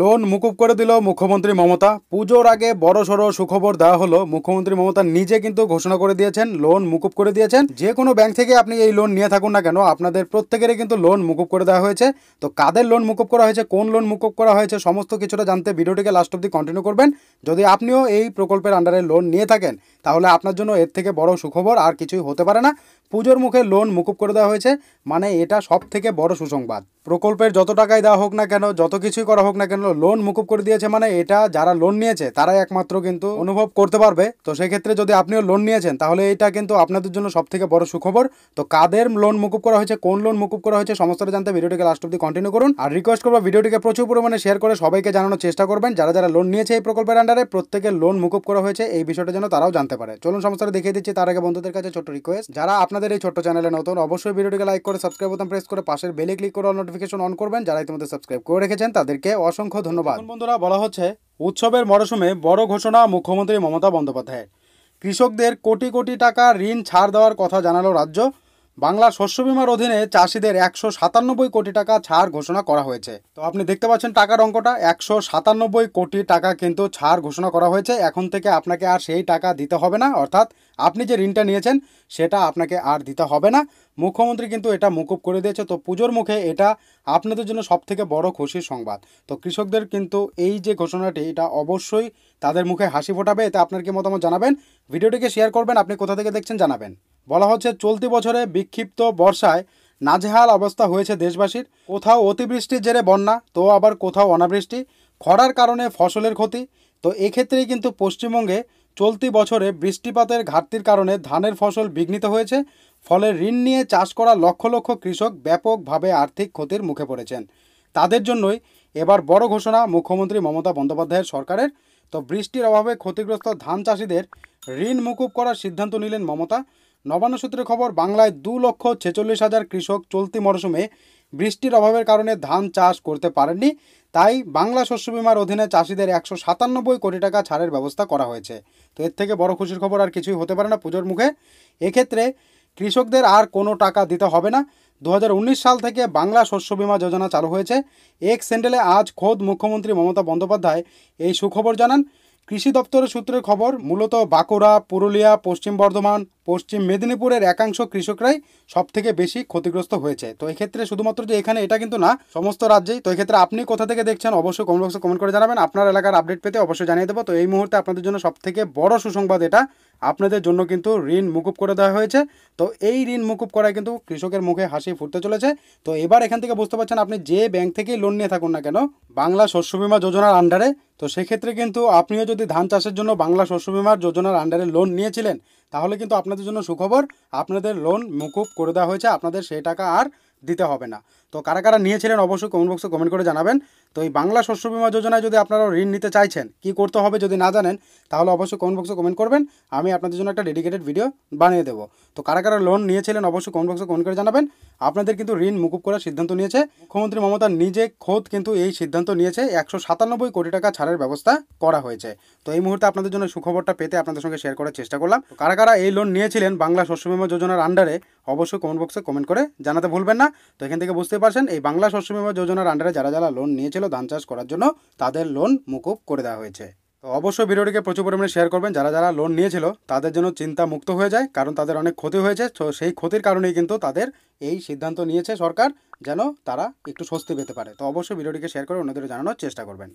loan মুকুব করে দিল মুখ্যমন্ত্রী মমতা পুজোর আগে বড় সড় সুখবর দেওয়া হলো মুখ্যমন্ত্রী মমতা নিজে কিন্তু ঘোষণা করে দিয়েছেন লোন মুকুব করে দিয়েছেন যে কোনো ব্যাংক থেকে আপনি এই লোন নিয়ে থাকুন না কেন আপনাদের প্রত্যেকেরই কিন্তু লোন মুকুব করে দেওয়া হয়েছে তো কাদের লোন মুকুব করা হয়েছে কোন লোন মুকুব করা হয়েছে সমস্ত কিছুটা জানতে ভিডিওটিকে লাস্ট অব্দি কন্টিনিউ করবেন যদি আপনিও এই প্রকল্পের আন্ডারে লোন নিয়ে থাকেন তাহলে আপনার জন্য এর থেকে বড় সুখবর আর কিছুই হতে পারে না পুজোর মুখে লোন মুকুব করে দেওয়া হয়েছে মানে এটা সব থেকে বড় সুসংবাদ প্রকল্পের যত টাকাই দেওয়া হোক না কেন যত কিছুই করা হোক না কেন লোন মুকুব করে দিয়েছে মানে এটা যারা লোন নিয়েছে তারাই একমাত্র কিন্তু অনুভব করতে পারবে তো সেক্ষেত্রে যদি আপনিও লোন নিয়েছেন তাহলে এটা কিন্তু আপনাদের জন্য সব থেকে বড় সুখবর তো কাদের লোন মুকুব করা হয়েছে কোন লোন মুকুব করা হয়েছে সমস্তটা জানতে ভিডিওটিকে লাস্ট অব্দি কন্টিনিউ করুন আর রিকোয়েস্ট করবো ভিডিওটিকে প্রচুর পরিমাণে শেয়ার করে সবাইকে জানানোর চেষ্টা করবেন যারা যারা লোন নিয়েছে এই প্রকল্পের আন্ডারে প্রত্যেকের লোন মুকুব করা হয়েছে এই বিষয়টা যেন তারাও জানতে পারে চলুন সমস্তটা দেখিয়ে দিচ্ছি তার আগে বন্ধুদের কাছে ছোট্ট রিকোয়েস্ট যারা আপনাদের এই ছোট্ট চ্যানেলে নতুন অবশ্যই ভিডিওটিকে লাইক করে সাবস্ক্রাইব বোতাম প্রেস করে পাশের বেলে ক্লিক করে নোটিফিকেশন অন করবেন যারা ইতিমধ্যে সাবস্ক্রাইব করে রেখেছেন তাদেরকে অসংখ্য অসংখ্য ধন্যবাদ বন্ধুরা বলা হচ্ছে উৎসবের মরশুমে বড় ঘোষণা মুখ্যমন্ত্রী মমতা বন্দ্যোপাধ্যায়ের কৃষকদের কোটি কোটি টাকা ঋণ ছাড় দেওয়ার কথা জানালো রাজ্য বাংলা শস্য বিমার অধীনে চাষিদের একশো সাতানব্বই কোটি টাকা ছাড় ঘোষণা করা হয়েছে তো আপনি দেখতে পাচ্ছেন টাকার অঙ্কটা একশো সাতানব্বই কোটি টাকা কিন্তু ছাড় ঘোষণা করা হয়েছে এখন থেকে আপনাকে আর সেই টাকা দিতে হবে না অর্থাৎ আপনি যে ঋণটা নিয়েছেন সেটা আপনাকে আর দিতে হবে না মুখ্যমন্ত্রী কিন্তু এটা মুকুব করে দিয়েছে তো পুজোর মুখে এটা আপনাদের জন্য সবথেকে বড় খুশির সংবাদ তো কৃষকদের কিন্তু এই যে ঘোষণাটি এটা অবশ্যই তাদের মুখে হাসি ফোটাবে এতে আপনার কি মতামত জানাবেন ভিডিওটিকে শেয়ার করবেন আপনি কোথা থেকে দেখছেন জানাবেন বলা হচ্ছে চলতি বছরে বিক্ষিপ্ত বর্ষায় নাজেহাল অবস্থা হয়েছে দেশবাসীর কোথাও অতিবৃষ্টির জেরে বন্যা তো আবার কোথাও অনাবৃষ্টি খরার কারণে ফসলের ক্ষতি তো এক্ষেত্রেই কিন্তু পশ্চিমবঙ্গে চলতি বছরে বৃষ্টিপাতের ঘাটতির কারণে ধানের ফসল বিঘ্নিত হয়েছে ফলে ঋণ নিয়ে চাষ করা লক্ষ লক্ষ কৃষক ব্যাপকভাবে আর্থিক ক্ষতির মুখে পড়েছেন তাদের জন্যই এবার বড় ঘোষণা মুখ্যমন্ত্রী মমতা বন্দ্যোপাধ্যায়ের সরকারের তো বৃষ্টির অভাবে ক্ষতিগ্রস্ত ধান চাষিদের ঋণ মুকুব করার সিদ্ধান্ত নিলেন মমতা নবান্ন সূত্রে খবর বাংলায় দু লক্ষ ছেচল্লিশ হাজার কৃষক চলতি মরশুমে বৃষ্টির অভাবের কারণে ধান চাষ করতে পারেননি তাই বাংলা শস্য বিমার অধীনে চাষিদের একশো সাতানব্বই কোটি টাকা ছাড়ের ব্যবস্থা করা হয়েছে তো এর থেকে বড় খুশির খবর আর কিছুই হতে পারে না পুজোর মুখে এক্ষেত্রে কৃষকদের আর কোনো টাকা দিতে হবে না দু সাল থেকে বাংলা শস্য বিমা যোজনা চালু হয়েছে এক সেন্ডেলে আজ খোদ মুখ্যমন্ত্রী মমতা বন্দ্যোপাধ্যায় এই সুখবর জানান কৃষি দপ্তরের সূত্রে খবর মূলত বাঁকুড়া পুরুলিয়া পশ্চিম বর্ধমান পশ্চিম মেদিনীপুরের একাংশ কৃষকরাই সব থেকে বেশি ক্ষতিগ্রস্ত হয়েছে তো এক্ষেত্রে শুধুমাত্র যে এখানে এটা কিন্তু না সমস্ত রাজ্যেই তো এক্ষেত্রে আপনি কোথা থেকে দেখছেন অবশ্যই কমেন্ট বক্সে কমেন্ট করে জানাবেন আপনার এলাকার আপডেট পেতে অবশ্যই জানিয়ে দেবো তো এই মুহূর্তে আপনাদের জন্য সব থেকে বড় সুসংবাদ এটা আপনাদের জন্য কিন্তু ঋণ মুকুব করে দেওয়া হয়েছে তো এই ঋণ মুকুব করায় কিন্তু কৃষকের মুখে হাসি ফুটতে চলেছে তো এবার এখান থেকে বুঝতে পারছেন আপনি যে ব্যাংক থেকে লোন নিয়ে থাকুন না কেন বাংলা শস্য বিমা যোজনার আন্ডারে তো সেক্ষেত্রে কিন্তু আপনিও যদি ধান চাষের জন্য বাংলা শস্য বিমার যোজনার আন্ডারে লোন নিয়েছিলেন তাহলে কিন্তু আপনাদের জন্য সুখবর আপনাদের লোন মুকুব করে দেওয়া হয়েছে আপনাদের সেই টাকা আর দিতে হবে না তো কারা কারা নিয়েছিলেন অবশ্যই কমেন্ট বক্সে কমেন্ট করে জানাবেন তো এই বাংলা শস্য বিমা যোজনায় যদি আপনারা ঋণ নিতে চাইছেন কি করতে হবে যদি না জানেন তাহলে অবশ্যই কমেন্ট বক্সে কমেন্ট করবেন আমি আপনাদের জন্য একটা ডেডিকেটেড ভিডিও বানিয়ে দেবো তো কারা কারা লোন নিয়েছিলেন অবশ্যই কমেন্ট বক্সে কমেন্ট করে জানাবেন আপনাদের কিন্তু ঋণ মুকুব করার সিদ্ধান্ত নিয়েছে মুখ্যমন্ত্রী মমতা নিজে খোদ কিন্তু এই সিদ্ধান্ত নিয়েছে একশো সাতানব্বই কোটি টাকা ছাড়ের ব্যবস্থা করা হয়েছে তো এই মুহূর্তে আপনাদের জন্য সুখবরটা পেতে আপনাদের সঙ্গে শেয়ার করার চেষ্টা করলাম কারা কারা এই লোন নিয়েছিলেন বাংলা শস্য বিমা যোজনার আন্ডারে অবশ্যই কমেন্ট বক্সে কমেন্ট করে জানাতে ভুলবেন না তো এখান থেকে বুঝতে পারছেন এই বাংলা শস্য বিমা যোজনার আন্ডারে যারা যারা লোন নিয়েছিল ধান চাষ করার জন্য তাদের লোন মুকুব করে দেওয়া হয়েছে তো অবশ্যই ভিডিওটিকে প্রচুর পরিমাণে শেয়ার করবেন যারা যারা লোন নিয়েছিল তাদের জন্য চিন্তা মুক্ত হয়ে যায় কারণ তাদের অনেক ক্ষতি হয়েছে তো সেই ক্ষতির কারণেই কিন্তু তাদের এই সিদ্ধান্ত নিয়েছে সরকার যেন তারা একটু স্বস্তি পেতে পারে তো অবশ্যই ভিডিওটিকে শেয়ার করে অন্যদের জানানোর চেষ্টা করবেন